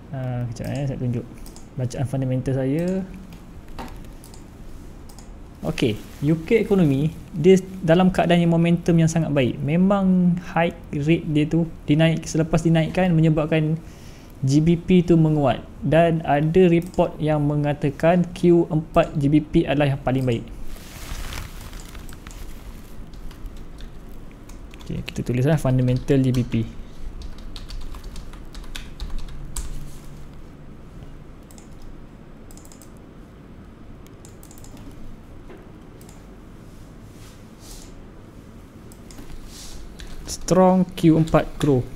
uh, kejap eh saya tunjuk bacaan fundamental saya Okay, UK ekonomi dia dalam keadaan yang momentum yang sangat baik memang high rate dia tu dinaik selepas dinaikkan menyebabkan GBP tu menguat dan ada report yang mengatakan Q4 GBP adalah yang paling baik okay, kita tulislah fundamental GBP strong Q4 growth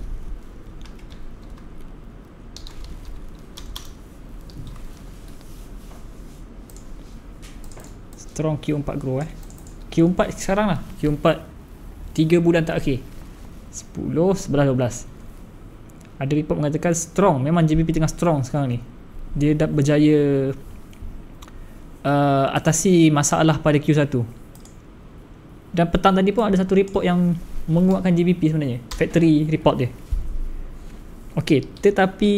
strong Q4 grow eh Q4 sekarang lah Q4 3 bulan tak akhir 10, 11, 12 ada report mengatakan strong memang JBP tengah strong sekarang ni dia dah berjaya uh, atasi masalah pada Q1 dan petang tadi pun ada satu report yang menguatkan JBP sebenarnya factory report dia ok tetapi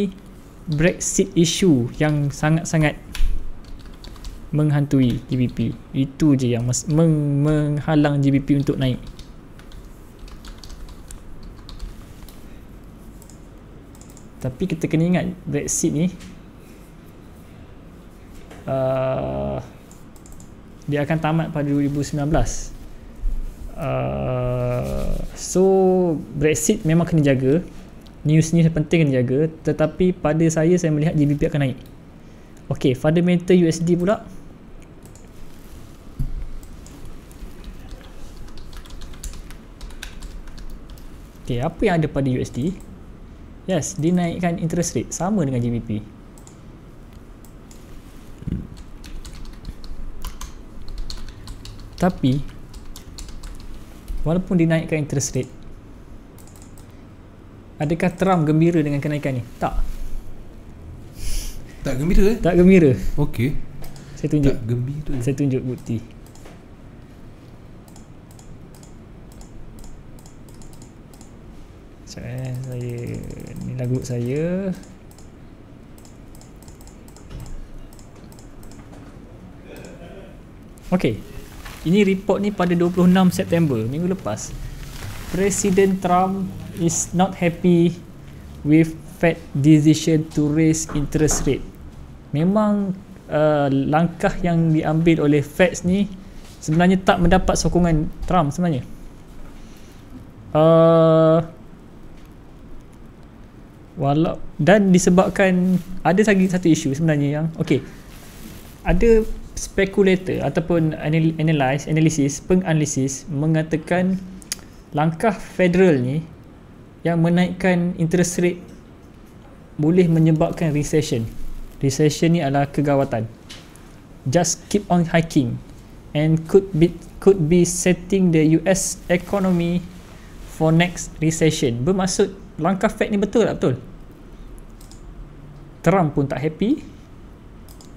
Brexit issue yang sangat-sangat menghantui GBP itu je yang mas- meng- menghalang GBP untuk naik tapi kita kena ingat Brexit ni uh, dia akan tamat pada 2019 Uh, so Brexit memang kena jaga News ni penting kena jaga Tetapi pada saya saya melihat GBP akan naik Okay fundamental USD pula okay, apa yang ada pada USD yes dinaikkan interest rate sama dengan GBP tapi walaupun dinaikkan interest rate adakah Trump gembira dengan kenaikan ni tak tak gembira eh? tak gembira okey saya tunjuk tak gembira saya tunjuk bukti Sekejap eh saya ni lagu saya Okey. Ini report ni pada 26 September minggu lepas. Presiden Trump is not happy with Fed decision to raise interest rate. Memang uh, langkah yang diambil oleh Fed ni sebenarnya tak mendapat sokongan Trump sebenarnya. Uh, walau dan disebabkan ada lagi satu isu sebenarnya yang okey ada spekulator ataupun analyze analisis penganalisis mengatakan langkah federal ni yang menaikkan interest rate boleh menyebabkan recession recession ni adalah kegawatan just keep on hiking and could be could be setting the US economy for next recession bermaksud langkah Fed ni betul tak betul? Trump pun tak happy.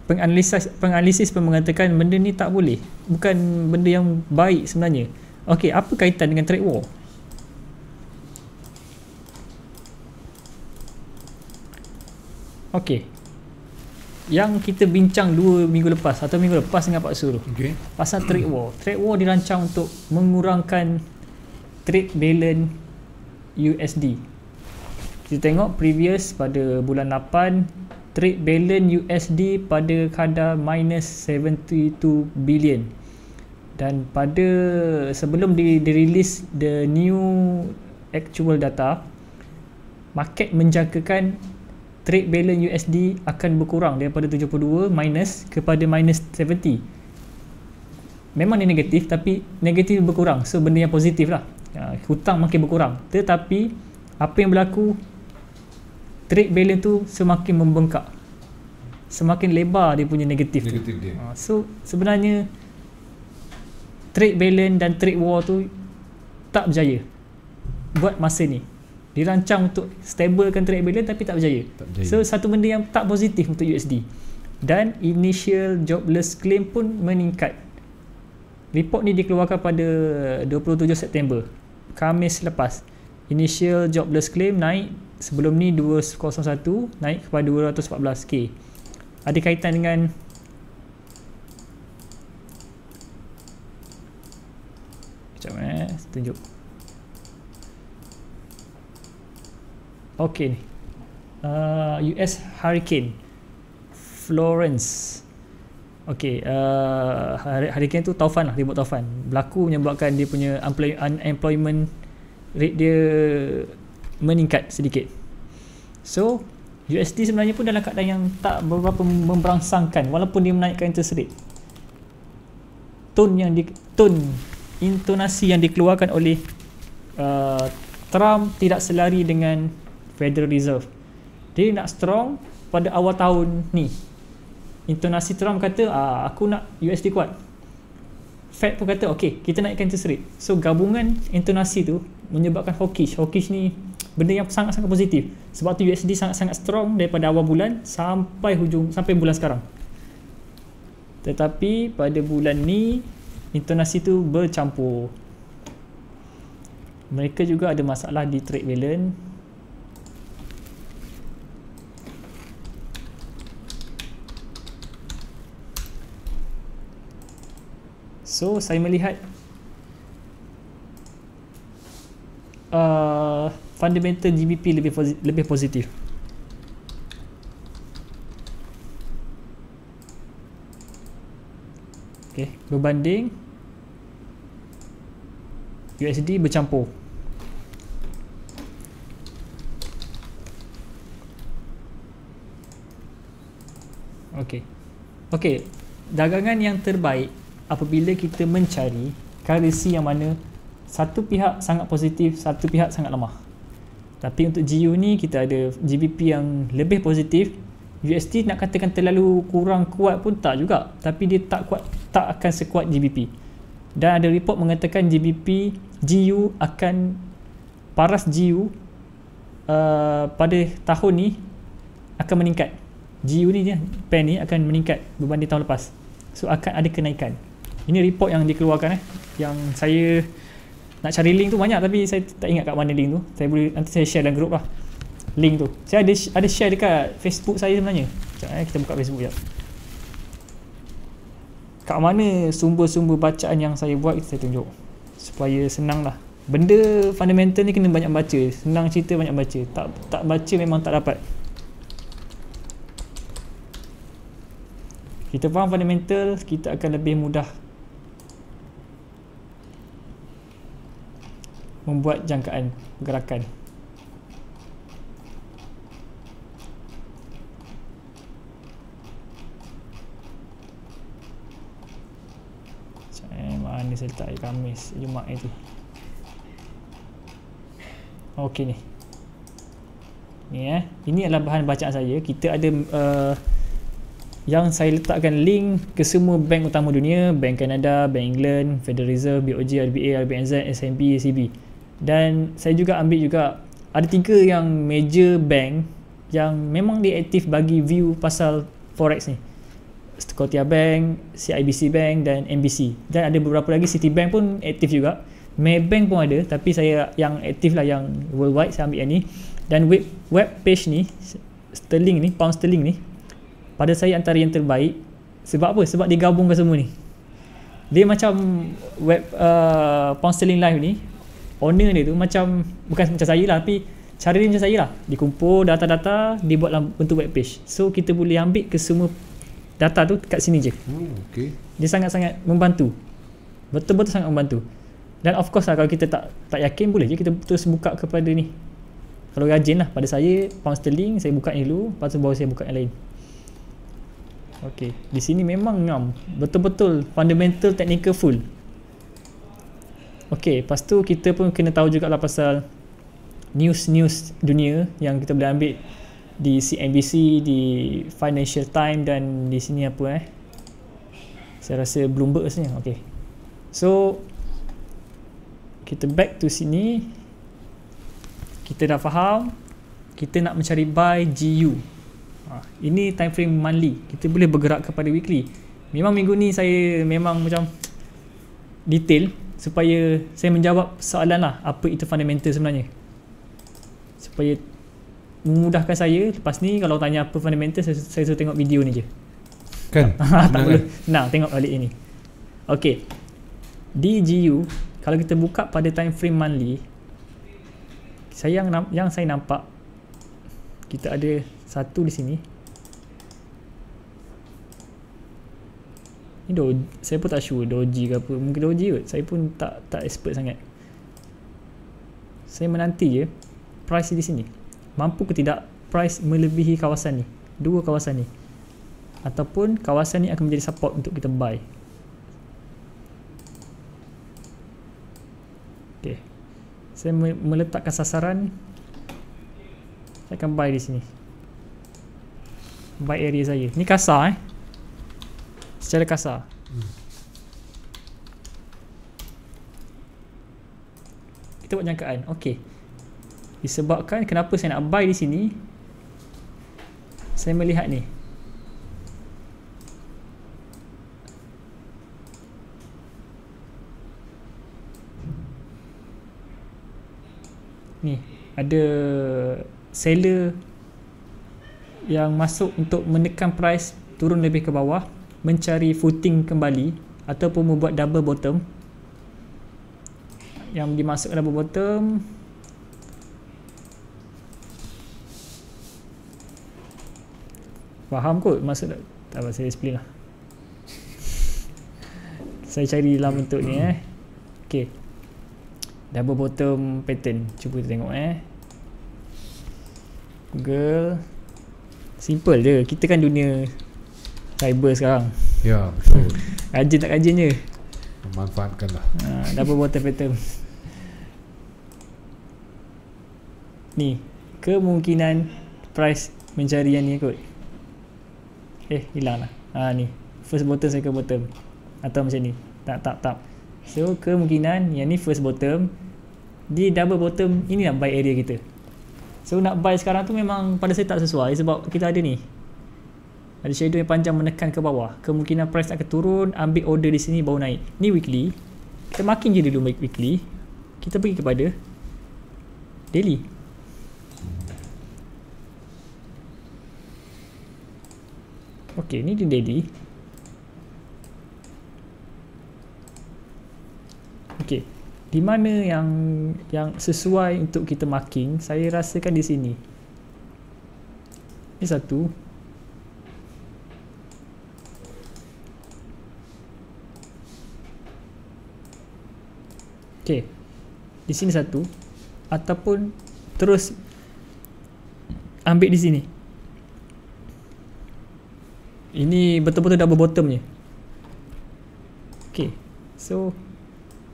Penganalisis penganalisis pun mengatakan benda ni tak boleh. Bukan benda yang baik sebenarnya. Okey, apa kaitan dengan trade war? Okey. Yang kita bincang dua minggu lepas atau minggu lepas dengan Pak Suruh. Okay. Pasal trade war. Trade war dirancang untuk mengurangkan trade balance USD kita tengok previous pada bulan 8 trade balance USD pada kadar minus 72 billion dan pada sebelum di, di the new actual data market menjangkakan trade balance USD akan berkurang daripada 72 minus kepada minus 70 memang dia negatif tapi negatif berkurang so benda yang positif lah uh, hutang makin berkurang tetapi apa yang berlaku trade balance tu semakin membengkak semakin lebar dia punya negatif, tu. dia. Ah, so sebenarnya trade balance dan trade war tu tak berjaya buat masa ni dirancang untuk stabilkan trade balance tapi tak berjaya. tak berjaya so satu benda yang tak positif untuk USD dan initial jobless claim pun meningkat report ni dikeluarkan pada 27 September Khamis lepas initial jobless claim naik 2.5 sebelum ni 201 naik kepada 214k ada kaitan dengan sekejap eh tunjuk ok ni uh, US Hurricane Florence ok uh, Hurricane tu taufan lah remote taufan berlaku menyebabkan dia punya unemployment rate dia meningkat sedikit so USD sebenarnya pun dalam keadaan yang tak berapa memberangsangkan walaupun dia menaikkan interest rate tone yang di tone intonasi yang dikeluarkan oleh uh, Trump tidak selari dengan Federal Reserve dia nak strong pada awal tahun ni intonasi Trump kata ah, aku nak USD kuat Fed pun kata okey kita naikkan interest rate so gabungan intonasi tu menyebabkan hawkish hawkish ni benda yang sangat-sangat positif sebab tu USD sangat-sangat strong daripada awal bulan sampai hujung sampai bulan sekarang tetapi pada bulan ni intonasi tu bercampur mereka juga ada masalah di trade balance So saya melihat uh, fundamental GBP lebih posit- lebih positif. Okay, berbanding USD bercampur. Okey. Okey, dagangan yang terbaik apabila kita mencari currency yang mana satu pihak sangat positif, satu pihak sangat lemah. Tapi untuk GU ni kita ada GBP yang lebih positif. UST nak katakan terlalu kurang kuat pun tak juga. Tapi dia tak kuat tak akan sekuat GBP. Dan ada report mengatakan GBP GU akan paras GU uh, pada tahun ni akan meningkat. GU ni dia pen ni akan meningkat berbanding tahun lepas. So akan ada kenaikan. Ini report yang dikeluarkan eh yang saya nak cari link tu banyak tapi saya tak ingat kat mana link tu saya boleh nanti saya share dalam group lah link tu saya ada ada share dekat Facebook saya sebenarnya sekejap eh kita buka Facebook sekejap kat mana sumber-sumber bacaan yang saya buat itu saya tunjuk supaya senang lah benda fundamental ni kena banyak baca senang cerita banyak baca tak tak baca memang tak dapat kita faham fundamental kita akan lebih mudah membuat jangkaan pergerakan Macam eh, mana saya letak hari Khamis, Jumat itu Ok ni Ni eh, ini adalah bahan bacaan saya Kita ada uh, yang saya letakkan link ke semua bank utama dunia Bank Canada, Bank England, Federal Reserve, BOJ, RBA, RBNZ, SMB, ACB dan saya juga ambil juga ada tiga yang major bank yang memang dia aktif bagi view pasal forex ni Scotia Bank, CIBC Bank dan NBC dan ada beberapa lagi Citibank pun aktif juga Maybank pun ada tapi saya yang aktif lah yang worldwide saya ambil yang ni dan web, web page ni sterling ni, pound sterling ni pada saya antara yang terbaik sebab apa? sebab dia gabungkan semua ni dia macam web uh, pound sterling live ni owner dia tu macam bukan macam saya lah tapi cara dia macam saya lah dikumpul data-data dia buat bentuk web page so kita boleh ambil ke semua data tu kat sini je hmm, okay. dia sangat-sangat membantu betul-betul sangat membantu dan of course lah kalau kita tak tak yakin boleh je kita terus buka kepada ni kalau rajin lah pada saya pound sterling saya buka ni dulu lepas tu baru saya buka yang lain Okey. di sini memang ngam betul-betul fundamental technical full Okey, lepas tu kita pun kena tahu juga lah pasal news-news dunia yang kita boleh ambil di CNBC, di Financial Times dan di sini apa eh. Saya rasa Bloomberg sebenarnya. Okey. So kita back to sini. Kita dah faham kita nak mencari buy GU. Ah, ini time frame monthly. Kita boleh bergerak kepada weekly. Memang minggu ni saya memang macam detail supaya saya menjawab soalan lah apa itu fundamental sebenarnya supaya memudahkan saya lepas ni kalau tanya apa fundamental saya, saya suruh tengok video ni je kan tak perlu kan? nak tengok balik ini ok DGU kalau kita buka pada time frame monthly saya yang, yang saya nampak kita ada satu di sini ni do, saya pun tak sure doji ke apa mungkin doji kot saya pun tak tak expert sangat saya menanti je price di sini mampu ke tidak price melebihi kawasan ni dua kawasan ni ataupun kawasan ni akan menjadi support untuk kita buy ok saya me meletakkan sasaran saya akan buy di sini buy area saya ni kasar eh secara kasar. Hmm. Kita buat jangkaan. Okey. Disebabkan kenapa saya nak buy di sini? Saya melihat ni. Ni ada seller yang masuk untuk menekan price turun lebih ke bawah mencari footing kembali ataupun membuat double bottom yang dimasukkan double bottom faham kot Masuk tak apa saya explain lah saya cari dalam bentuk ni eh ok double bottom pattern cuba kita tengok eh google simple je kita kan dunia cyber sekarang Ya betul Rajin tak rajin je Memanfaatkan lah ha, Double water pattern Ni Kemungkinan Price mencari yang ni kot Eh hilanglah. lah ha, ni First bottom saya ke bottom Atau macam ni Tak tak tak So kemungkinan yang ni first bottom Di double bottom ini lah buy area kita So nak buy sekarang tu memang pada saya tak sesuai sebab kita ada ni ada shadow yang panjang menekan ke bawah kemungkinan price akan turun ambil order di sini baru naik ni weekly kita marking je dulu weekly kita pergi kepada daily ok ni dia daily ok di mana yang yang sesuai untuk kita marking saya rasakan di sini ni satu Okay. Di sini satu. Ataupun terus ambil di sini. Ini betul-betul double bottom je. Okay. So,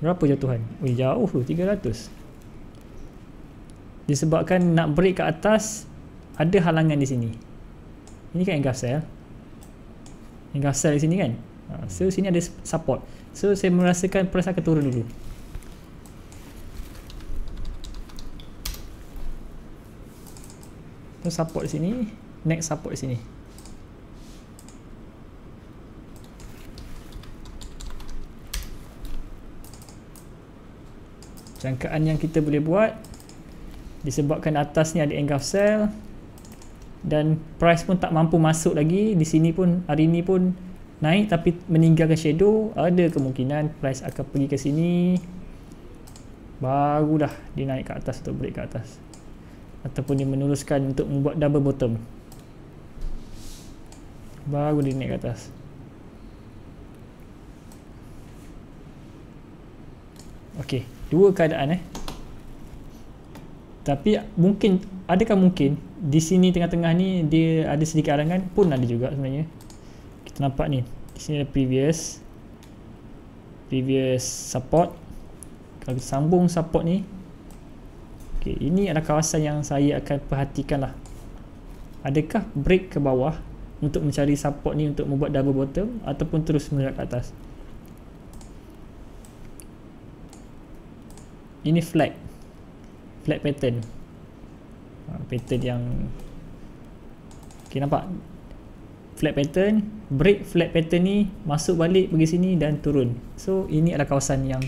berapa jatuhan? Ui, jauh tu. 300. Disebabkan nak break ke atas, ada halangan di sini. Ini kan engraft cell. Engraft cell di sini kan? Ha, so, sini ada support. So, saya merasakan press akan turun dulu. Terus support di sini, next support di sini. Jangkaan yang kita boleh buat disebabkan atas ni ada engulf sell dan price pun tak mampu masuk lagi di sini pun hari ni pun naik tapi meninggalkan shadow ada kemungkinan price akan pergi ke sini barulah dia naik ke atas atau break ke atas ataupun dia meneruskan untuk membuat double bottom baru dia naik ke atas ok dua keadaan eh tapi mungkin adakah mungkin di sini tengah-tengah ni dia ada sedikit arangan pun ada juga sebenarnya kita nampak ni di sini ada previous previous support kalau sambung support ni Okay, ini adalah kawasan yang saya akan perhatikan lah. Adakah break ke bawah untuk mencari support ni untuk membuat double bottom ataupun terus menerak ke atas. Ini flag. Flag pattern. Ha, pattern yang... Okay, nampak? Flag pattern. Break flag pattern ni masuk balik pergi sini dan turun. So, ini adalah kawasan yang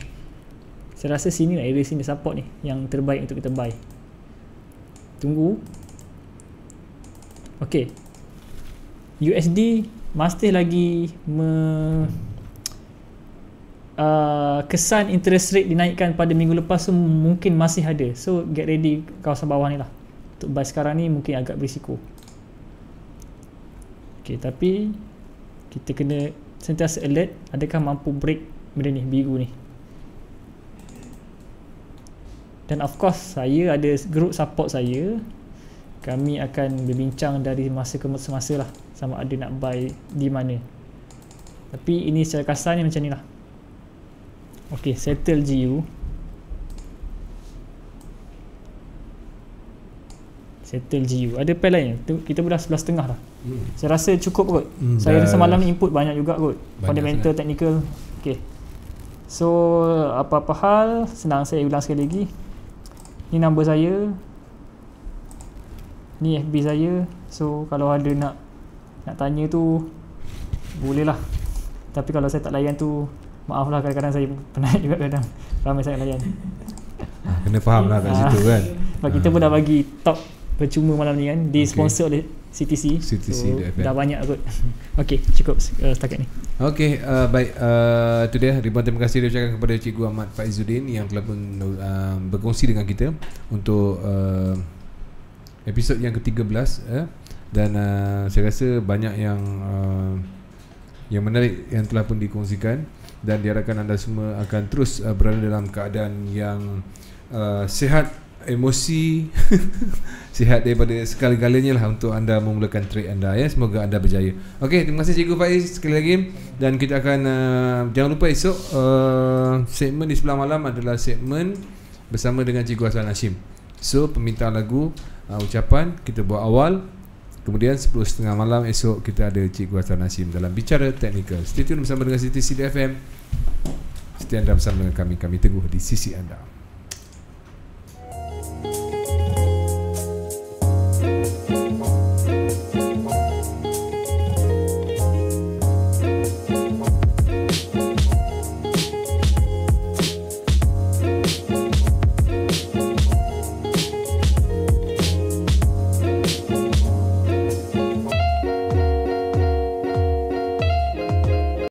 saya rasa sini lah area sini support ni yang terbaik untuk kita buy tunggu ok USD masih lagi me, uh, kesan interest rate dinaikkan pada minggu lepas tu mungkin masih ada so get ready kawasan bawah ni lah untuk buy sekarang ni mungkin agak berisiko ok tapi kita kena sentiasa alert adakah mampu break benda ni biru ni dan of course saya ada group support saya kami akan berbincang dari masa ke masa lah sama ada nak buy di mana tapi ini secara ni macam ni lah ok settle GU settle GU ada pair lain kita pun dah 11.30 dah hmm. saya rasa cukup kot hmm, saya rasa malam ni input banyak juga kot fundamental, technical ok so apa-apa hal senang saya ulang sekali lagi ni nombor saya ni FB saya so kalau ada nak nak tanya tu boleh lah tapi kalau saya tak layan tu maaf lah kadang-kadang saya penat juga kadang ramai saya layan ah, kena faham lah kat ah. situ kan sebab kita pun dah ah. bagi top percuma malam ni kan di sponsor okay. oleh CTC. CTC so, dah, dah banyak kot. Okey, cukup uh, setakat ni. Okey, uh, baik. Uh, itu dia. Ribuan terima kasih diucapkan kepada Cikgu Ahmad Faizuddin yang telah men, uh, berkongsi dengan kita untuk uh, episod yang ke-13. Eh. Dan uh, saya rasa banyak yang uh, yang menarik yang telah pun dikongsikan. Dan diharapkan anda semua akan terus uh, berada dalam keadaan yang uh, sehat emosi sihat daripada segala-galanya lah untuk anda memulakan trade anda ya semoga anda berjaya ok terima kasih cikgu Faiz sekali lagi dan kita akan uh, jangan lupa esok uh, segmen di sebelah malam adalah segmen bersama dengan cikgu Hassan Hashim so peminta lagu uh, ucapan kita buat awal kemudian 10.30 malam esok kita ada cikgu Hassan Hashim dalam bicara teknikal stay tune bersama dengan Siti CDFM setia anda bersama dengan kami kami teguh di sisi anda